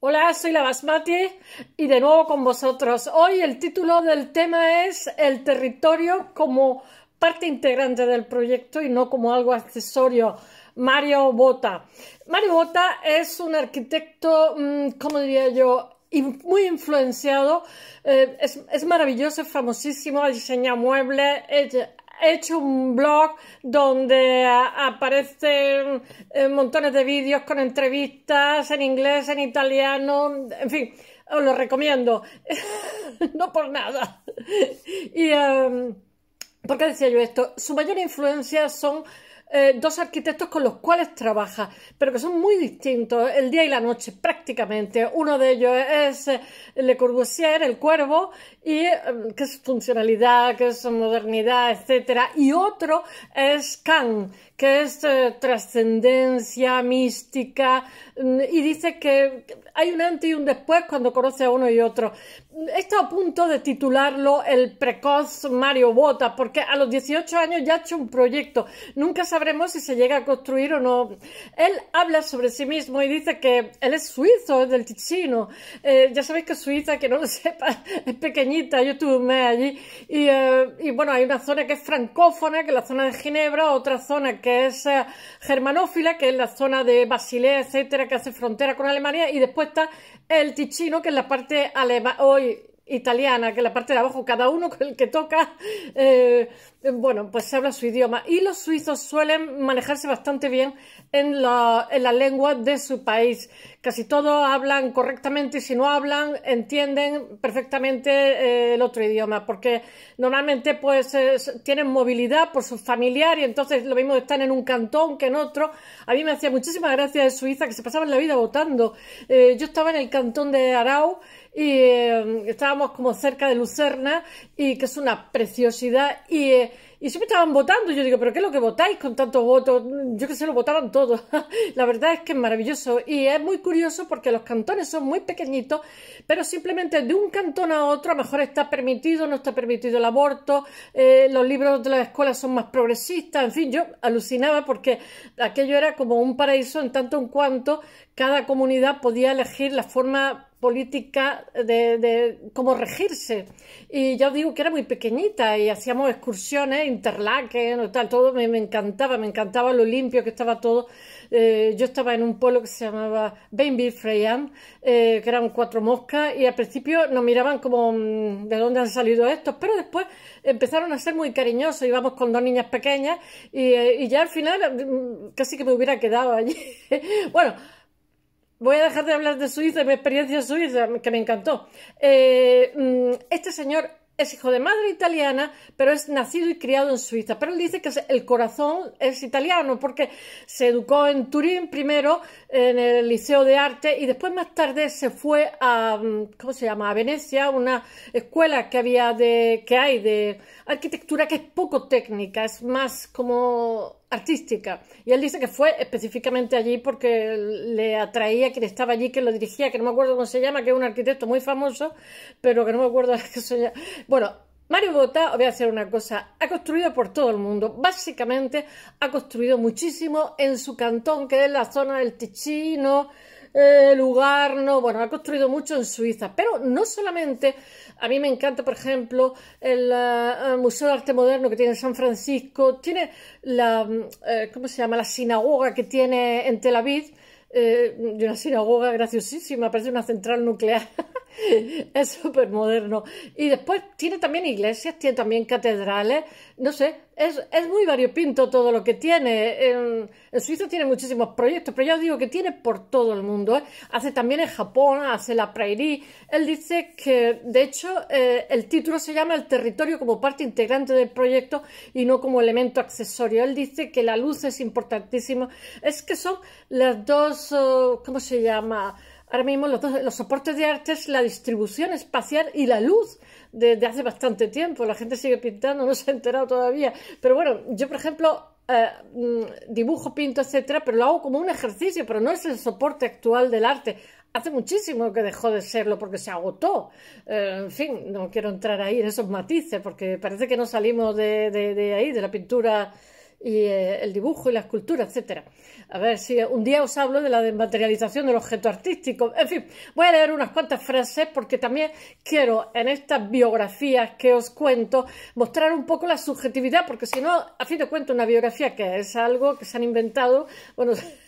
Hola, soy la Basmati y de nuevo con vosotros. Hoy el título del tema es El territorio como parte integrante del proyecto y no como algo accesorio. Mario Bota. Mario Bota es un arquitecto, mm, como diría yo? muy influenciado, eh, es, es, maravilloso, es famosísimo, ha diseñado muebles, He hecho un blog donde aparecen eh, montones de vídeos con entrevistas en inglés, en italiano, en fin, os lo recomiendo, no por nada. Y, porque em, ¿Por qué decía yo esto? Su mayor influencia son eh, dos arquitectos con los cuales trabaja, pero que son muy distintos, el día y la noche prácticamente. Uno de ellos es eh, Le Corbusier, el cuervo, y eh, que es funcionalidad, que es modernidad, etcétera Y otro es Kant que es trascendencia mística mm, y dice que hay un antes y un después cuando conoce a uno y otro. He a punto de titularlo El precoz Mario Bota, porque a los 18 años ya ha hecho un proyecto. Nunca sabremos si se llega a construir o no. Él habla sobre sí mismo y dice que él es suizo, es del Ticino. Eh, ya sabéis que Suiza, que no lo sepa, es pequeñita. Yo estuve un mes allí. Y, eh, y bueno, hay una zona que es francófona, que es la zona de Ginebra, otra zona que que es eh, germanófila, que es la zona de Basilea, etcétera, que hace frontera con Alemania, y después está el Ticino, que es la parte hoy italiana, que es la parte de abajo, cada uno con el que toca eh, bueno, pues se habla su idioma. Y los suizos suelen manejarse bastante bien en la, lengua de su país. Casi todos hablan correctamente y si no hablan, entienden perfectamente eh, el otro idioma, porque normalmente pues tienen movilidad por su familiar y entonces lo mismo están en un cantón que en otro. A mí me hacía muchísimas gracias de Suiza, que se pasaban la vida votando. Eh, yo estaba en el cantón de Arau y eh, estábamos como cerca de Lucerna y que es una preciosidad y y siempre estaban votando. Yo digo, ¿pero qué es lo que votáis con tantos votos? Yo que sé, lo votaban todos. la verdad es que es maravilloso. Y es muy curioso porque los cantones son muy pequeñitos, pero simplemente de un cantón a otro a lo mejor está permitido, no está permitido el aborto, eh, los libros de las escuela son más progresistas, en fin, yo alucinaba porque aquello era como un paraíso en tanto en cuanto cada comunidad podía elegir la forma política de, cómo regirse. Y ya os digo que era muy pequeñita y hacíamos excursiones, interlaken, tal, todo me, encantaba, me encantaba lo limpio que estaba todo. Eh, yo estaba en un pueblo que se llamaba Bainville eh, que eran cuatro moscas, y al principio nos miraban como mm, de dónde han salido estos, pero después empezaron a ser muy cariñosos, íbamos con dos niñas pequeñas y, eh, y ya al final mm, casi que me hubiera quedado allí. bueno, voy a dejar de hablar de Suiza de mi experiencia suiza, que me encantó. Eh, mm, este señor es hijo de madre italiana, pero es nacido y criado en Suiza. Pero él dice que el corazón es italiano, porque se educó en Turín primero, en el Liceo de Arte, y después más tarde se fue a, mm, ¿cómo se llama?, a Venecia, una escuela que había de, que hay de, arquitectura que es poco técnica, es más como artística. Y él dice que fue específicamente allí porque le atraía quien estaba allí, que lo dirigía, que no me acuerdo cómo se llama, que es un arquitecto muy famoso, pero que no me acuerdo qué se llama. Bueno, Mario Bota, os voy a hacer una cosa, ha construido por todo el mundo, básicamente ha construido muchísimo en su cantón, que es la zona del Ticino, lugar, no, bueno, ha construido mucho en Suiza, pero no solamente, a mí me encanta, por ejemplo, el, eh, Museo de Arte Moderno que tiene en San Francisco, tiene la, mm, eh, ¿cómo se llama?, la sinagoga que tiene en Tel Aviv, eh, una sinagoga graciosísima, parece una central nuclear es súper moderno. Y después tiene también iglesias, tiene también catedrales, no sé, es, muy variopinto todo lo que tiene. En, Suiza tiene muchísimos proyectos, pero ya os digo que tiene por todo el mundo. ¿eh? Hace también en Japón, hace la Prairie. Él dice que, de hecho, eh, el título se llama El territorio como parte integrante del proyecto y no como elemento accesorio. Él dice que la luz es importantísima. Es que son las dos, oh, ¿cómo se llama? ahora mismo los, soportes de arte es la distribución espacial y la luz desde hace bastante tiempo. La gente sigue pintando, no se ha enterado todavía. Pero bueno, yo por ejemplo eh, mm, dibujo, pinto, etcétera, pero lo hago como un ejercicio, pero no es el soporte actual del arte. Hace muchísimo que dejó de serlo porque se agotó. Eh, en fin, no quiero entrar ahí en esos matices porque parece que no salimos de ahí, de la pintura y eh, el dibujo y la escultura, etcétera. A ver si un día os hablo de la desmaterialización del objeto artístico. En fin, voy a leer unas cuantas frases porque también quiero en estas biografías que os cuento mostrar un poco la subjetividad, porque si no, a fin de cuentas, una biografía que es algo que se han inventado, bueno,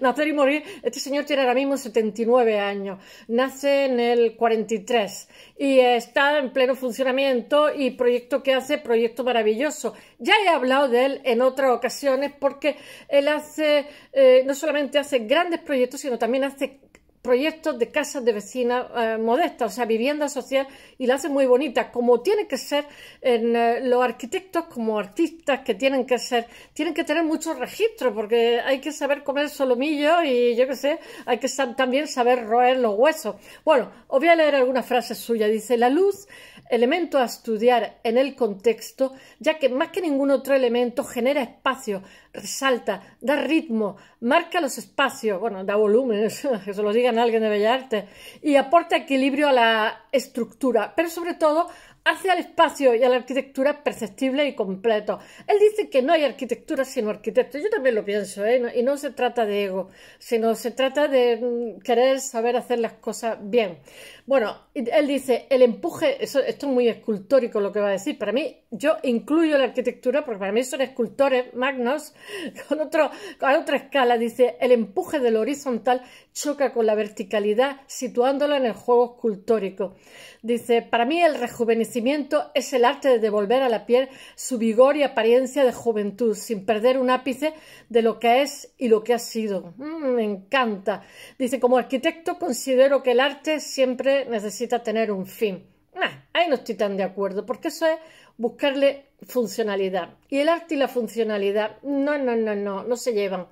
nacer y morir. Este señor tiene ahora mismo 79 años, nace en el 43 y está en pleno funcionamiento y proyecto que hace, proyecto maravilloso. Ya he hablado de él en otras ocasiones porque él hace, eh, no solamente hace grandes proyectos, sino también hace proyectos de casas de vecina eh, modestas, o sea, vivienda social, y la hacen muy bonita, como tiene que ser en, eh, los arquitectos, como artistas que tienen que ser, tienen que tener muchos registros, porque hay que saber comer solomillo y yo qué sé, hay que también saber roer los huesos. Bueno, os voy a leer alguna frase suya, Dice, la luz elemento a estudiar en el contexto, ya que más que ningún otro elemento genera espacio, resalta, da ritmo, marca los espacios, bueno, da volumen, que se lo digan alguien de Bellarte, y aporta equilibrio a la estructura, pero sobre todo hace al espacio y a la arquitectura perceptible y completo. Él dice que no hay arquitectura sino arquitecto. Yo también lo pienso, ¿eh? y no se trata de ego, sino se trata de mm, querer saber hacer las cosas bien. Bueno, él dice, el empuje, esto es muy escultórico lo que va a decir, para mí yo incluyo la arquitectura porque para mí son escultores magnos con, otro, con otra escala, dice, el empuje del horizontal choca con la verticalidad situándola en el juego escultórico. Dice, para mí el rejuvenecimiento es el arte de devolver a la piel su vigor y apariencia de juventud sin perder un ápice de lo que es y lo que ha sido. Mm, me encanta. Dice, como arquitecto considero que el arte siempre necesita tener un fin. ahí no estoy tan de acuerdo, porque eso es buscarle funcionalidad. Y el arte y la funcionalidad, no, no, no, no, no se llevan.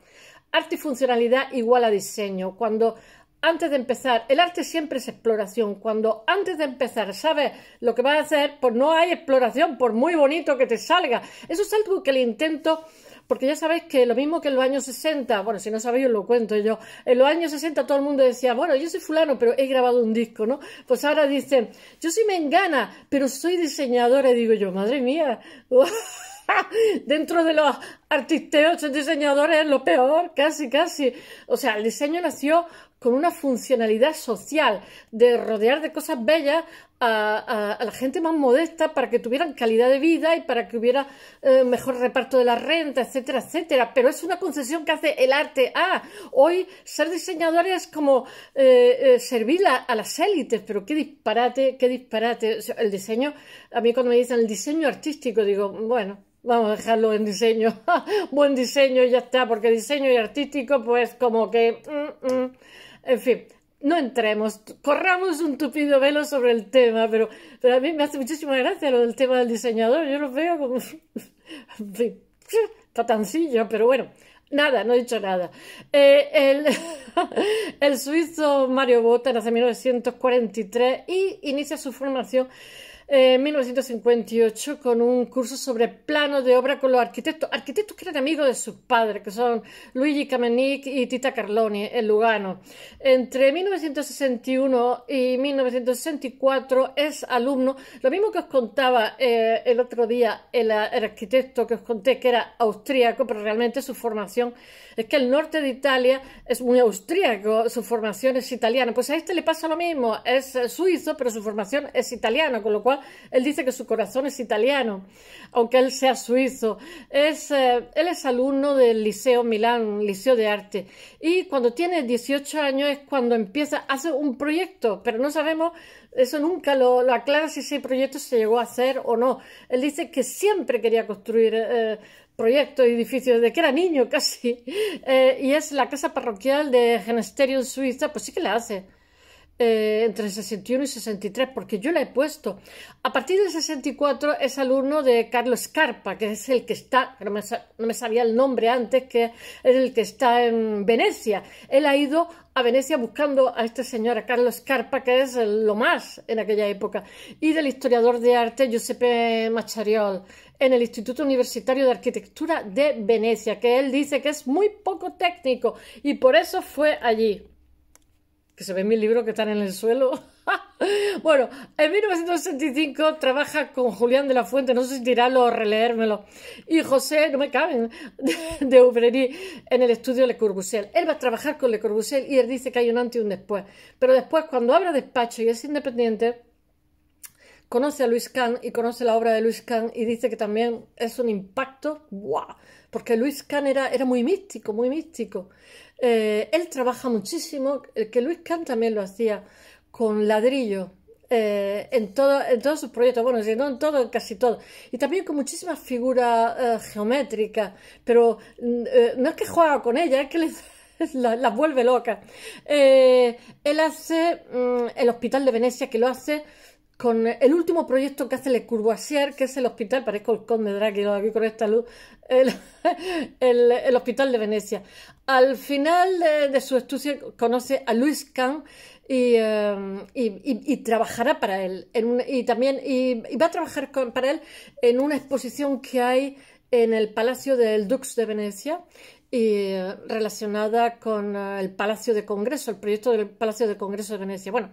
Arte y funcionalidad igual a diseño. Cuando antes de empezar, el arte siempre es exploración. Cuando antes de empezar sabes lo que vas a hacer, pues no hay exploración, por muy bonito que te salga. Eso es algo que le intento porque ya sabéis que lo mismo que en los años 60, bueno, si no sabéis os lo cuento yo, en los años 60 todo el mundo decía, bueno, yo soy fulano, pero he grabado un disco, ¿no? Pues ahora dicen, yo sí me engana pero soy diseñadora, y digo yo, madre mía, dentro de los artisteos, diseñadores es lo peor, casi, casi. O sea, el diseño nació con una funcionalidad social, de rodear de cosas bellas a, la gente más modesta para que tuvieran calidad de vida y para que hubiera eh, mejor reparto de la renta, etcétera, etcétera. Pero es una concesión que hace el arte. Ah, hoy ser diseñador es como eh, eh, servir a, las élites, pero qué disparate, qué disparate. el diseño, a mí cuando me dicen el diseño artístico, digo, bueno, vamos a dejarlo en diseño, buen diseño y ya está, porque diseño y artístico, pues como que... Mm, mm. En fin, no entremos, corramos un tupido velo sobre el tema, pero, a mí me hace muchísima gracia lo del tema del diseñador, yo lo veo como... en fin, pero bueno. Nada, no he dicho nada. Eh, el, suizo Mario Botta nace en 1943 y inicia su formación 1958 eh, con un curso sobre plano de obra con los arquitectos, arquitectos que eran amigos de sus padres, que son Luigi Camenic y Tita Carloni, en Lugano. Entre 1961 y 1964 es alumno, lo mismo que os contaba eh, el otro día el, eh, el arquitecto que os conté que era austríaco, pero realmente su formación es que el norte de Italia es muy austríaco, su formación es italiana. Pues a este le pasa lo mismo, es suizo, pero su formación es italiana, con lo cual él dice que su corazón es italiano, aunque él sea suizo. Eh, él es alumno del Liceo Milán, Liceo de Arte, y cuando tiene 18 años es cuando empieza, hacer un proyecto, pero no sabemos, eso nunca lo, aclara si ese proyecto se llegó a hacer o no. Él dice que siempre quería construir... Eh, proyectos y edificios desde que era niño casi eh, y es la casa parroquial de en Suiza pues sí que la hace eh, entre 61 y 63, porque yo la he puesto. A partir del 64 es alumno de Carlos Carpa, que es el que está, no me, sabía el nombre antes, que es el que está en Venecia. Él ha ido a Venecia buscando a este señor, a Carlos Carpa, que es lo más en aquella época, y del historiador de arte Giuseppe Machariol en el Instituto Universitario de Arquitectura de Venecia, que él dice que es muy poco técnico y por eso fue allí que se ven mis libros que están en el suelo. bueno, en 1965 trabaja con Julián de la Fuente, no sé si tirarlo o releérmelo, y José, no me caben, de Ubrerí en el estudio Le Corbusier. Él va a trabajar con Le Corbusier y él dice que hay un antes y un después. Pero después, cuando abre despacho y es independiente, conoce a Luis Kahn y conoce la obra de Luis Kahn y dice que también es un impacto, ¡guau! Porque Luis Kahn era muy místico, muy místico. Eh, él trabaja muchísimo, eh, que Luis Kahn también lo hacía con ladrillo. Eh, en, en todos sus proyectos, bueno, en todo, casi todo, y también con muchísimas figuras geométricas, pero mm, no es que juega con ellas, es que las vuelve locas. él hace mm, el Hospital de Venecia, que lo hace con el último proyecto que hace Le Courvoisier, que es el hospital, parezco el conde Draghi aquí con esta luz, el, hospital de Venecia. Al final de, su estudio conoce a Luis Kahn y, em, trabajará para él. y también y, va a trabajar con, para él en una exposición que hay en el Palacio del Dux de Venecia y eh, relacionada con eh, el Palacio de Congreso, el proyecto del Palacio de Congreso de Venecia. Bueno,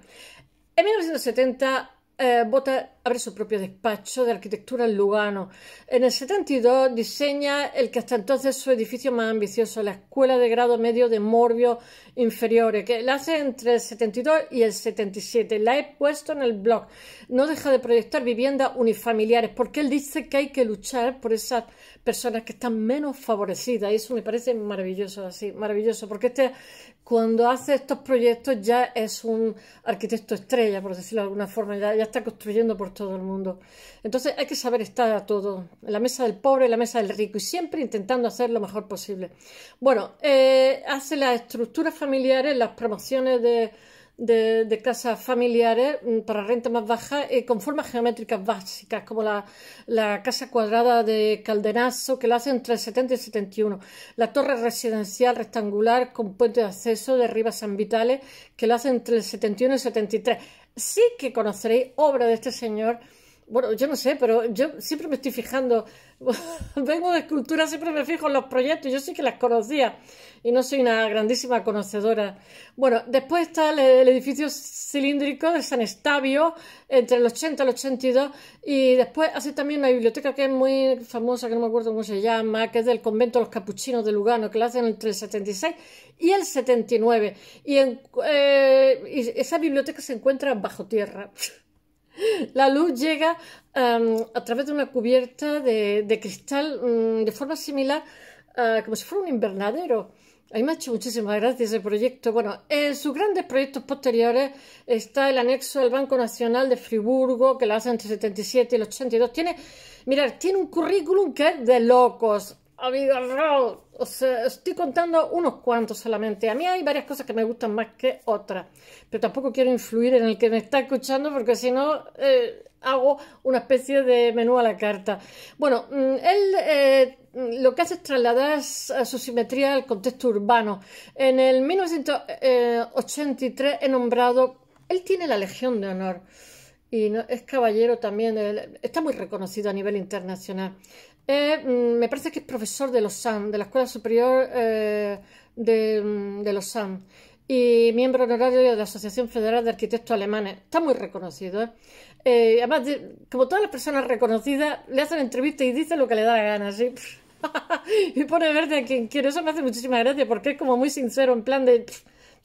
en 1970 eh, Bota abre su propio despacho de arquitectura en Lugano. En el 72 diseña el que hasta entonces su edificio más ambicioso, la Escuela de Grado Medio de Morbio Inferiore, que la hace entre el 72 y el 77. La he puesto en el blog. No deja de proyectar viviendas unifamiliares, porque él dice que hay que luchar por esas personas que están menos favorecidas. eso me parece maravilloso, así, maravilloso, porque este cuando hace estos proyectos ya es un arquitecto estrella, por decirlo de alguna forma, ya, está construyendo por todo el mundo. Entonces hay que saber estar a todo, la mesa del pobre, en la mesa del rico, y siempre intentando hacer lo mejor posible. Bueno, eh, hace las estructuras familiares, las promociones de de, casas familiares eh, mm, para renta más baja y eh, con formas geométricas básicas, como la, casa cuadrada de Caldenazo, que la hace entre el 70 y el 71, la torre residencial rectangular con puente de acceso de Rivas San Vitales, que la hace entre el 71 y el 73. Sí que conoceréis obra de este señor bueno, yo no sé, pero yo siempre me estoy fijando. Vengo de escultura, siempre me fijo en los proyectos. Yo sí que las conocía y no soy una grandísima conocedora. Bueno, después está el, edificio cilíndrico de San Estavio, entre el 80 y el 82. Y después hace también una biblioteca que es muy famosa, que no me acuerdo cómo se llama, que es del convento de los capuchinos de Lugano, que la hacen entre el 76 y el 79. Y, eh, y esa biblioteca se encuentra bajo tierra. La luz llega em, a través de una cubierta de, cristal mm, de forma similar a eh, como si fuera un invernadero. A mí me ha hecho muchísimas gracias el proyecto. Bueno, en sus grandes proyectos posteriores está el anexo del Banco Nacional de Friburgo, que lo hace entre el 77 y el 82. Tiene, mirar, tiene un currículum que es de locos. Amigo Raúl, estoy contando unos cuantos solamente. A mí hay varias cosas que me gustan más que otras, pero tampoco quiero influir en el que me está escuchando porque si no eh, hago una especie de menú a la carta. Bueno, mm, él eh, lo que hace es trasladar su simetría al contexto urbano. En el 1983 eh, he nombrado, él tiene la Legión de Honor y es caballero también, está muy reconocido a nivel internacional. Eh, mm, me parece que es profesor de sam de la Escuela Superior eh, de, mm, de Lausanne, y miembro honorario de la Asociación Federal de Arquitectos Alemanes. Está muy reconocido. ¿eh? eh además, como todas las personas reconocidas, le hacen entrevistas y dice lo que le da la gana, ¿sí? y pone verde a quien quiere. Eso me hace muchísima gracia porque es como muy sincero, en plan de...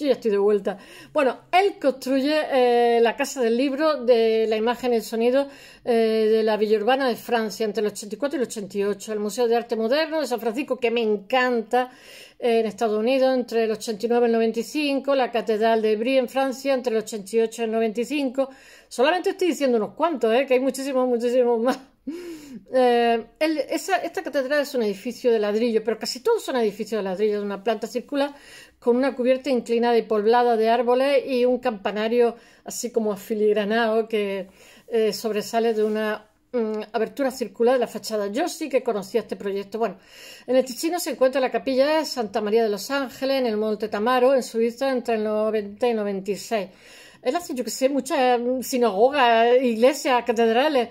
Yo ya estoy de vuelta. Bueno, él construye eh, la Casa del Libro de la Imagen y el Sonido eh, de la Villa Urbana de Francia entre el 84 y el 88. El Museo de Arte Moderno de San Francisco, que me encanta, en Estados Unidos entre el 89 y el 95. La Catedral de Brie en Francia entre el 88 y el 95. Solamente estoy diciendo unos cuantos, eh, que hay muchísimos, muchísimos más. Eh, esta catedral es un edificio de ladrillo, pero casi todos son edificios de ladrillo, es una planta circular con una cubierta inclinada y poblada de árboles y un campanario así como afiligranado que eh, sobresale de una mm, abertura circular de la fachada. Yo sí que conocía este proyecto. Bueno, en el Tichino se encuentra la capilla de Santa María de los Ángeles, en el Monte Tamaro, en su Suiza, entre el 90 y 96. Él hace, yo que sé, muchas mm, sinagogas, iglesias, catedrales.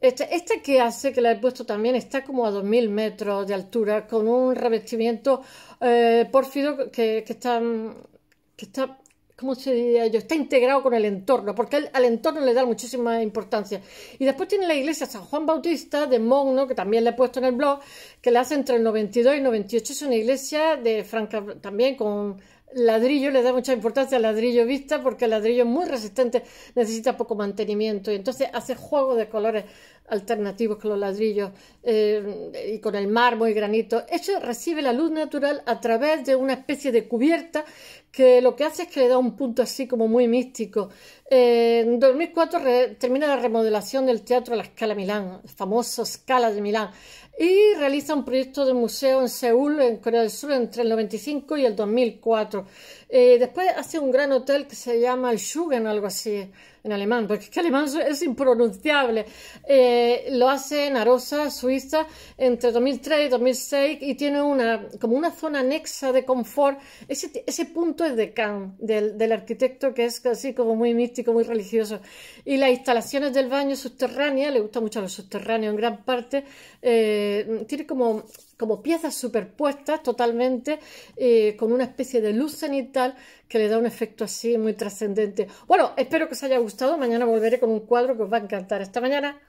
Esta, este que hace, que la he puesto también, está como a 2.000 metros de altura, con un revestimiento eh, pórfido que, está, que está, ¿cómo se diría yo? Está integrado con el entorno, porque al entorno le da muchísima importancia. Y después tiene la iglesia San Juan Bautista de Mogno, que también le he puesto en el blog, que la hace entre el 92 y 98. Es una iglesia de Franca, también con ladrillo, le da mucha importancia al ladrillo vista porque el ladrillo es muy resistente, necesita poco mantenimiento y entonces hace juego de colores alternativos con los ladrillos eh, y con el mármol y granito. Eso recibe la luz natural a través de una especie de cubierta que lo que hace es que le da un punto así como muy místico. Eh, en 2004 termina la remodelación del teatro la Scala Milán, el famoso Scala de Milán, y realiza un proyecto de museo en Seúl, en Corea del Sur, entre el 95 y el 2004. Eh, después hace un gran hotel que se llama el Schugen, algo así, en alemán, porque es que alemán es impronunciable. Eh, lo hace en Arosa, Suiza, entre 2003 y 2006, y tiene una, como una zona anexa de confort. Ese, punto es de Kant, del, arquitecto, que es así como muy místico, muy religioso. Y las instalaciones del baño subterránea, le gusta mucho los subterráneos en gran parte, eh, tiene como como piezas superpuestas totalmente eh, con una especie de luz cenital que le da un efecto así muy trascendente. Bueno, espero que os haya gustado. Mañana volveré con un cuadro que os va a encantar. Esta mañana